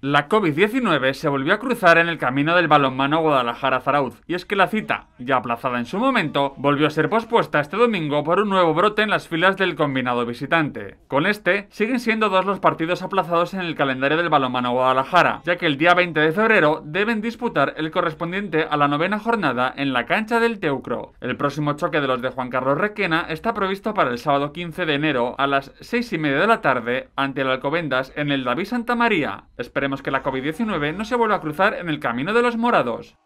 La COVID-19 se volvió a cruzar en el camino del balonmano Guadalajara-Zarauz, y es que la cita, ya aplazada en su momento, volvió a ser pospuesta este domingo por un nuevo brote en las filas del combinado visitante. Con este, siguen siendo dos los partidos aplazados en el calendario del balonmano Guadalajara, ya que el día 20 de febrero deben disputar el correspondiente a la novena jornada en la cancha del Teucro. El próximo choque de los de Juan Carlos Requena está previsto para el sábado 15 de enero a las 6 y media de la tarde ante el Alcobendas en el David Santa María que la COVID-19 no se vuelva a cruzar en el camino de los morados.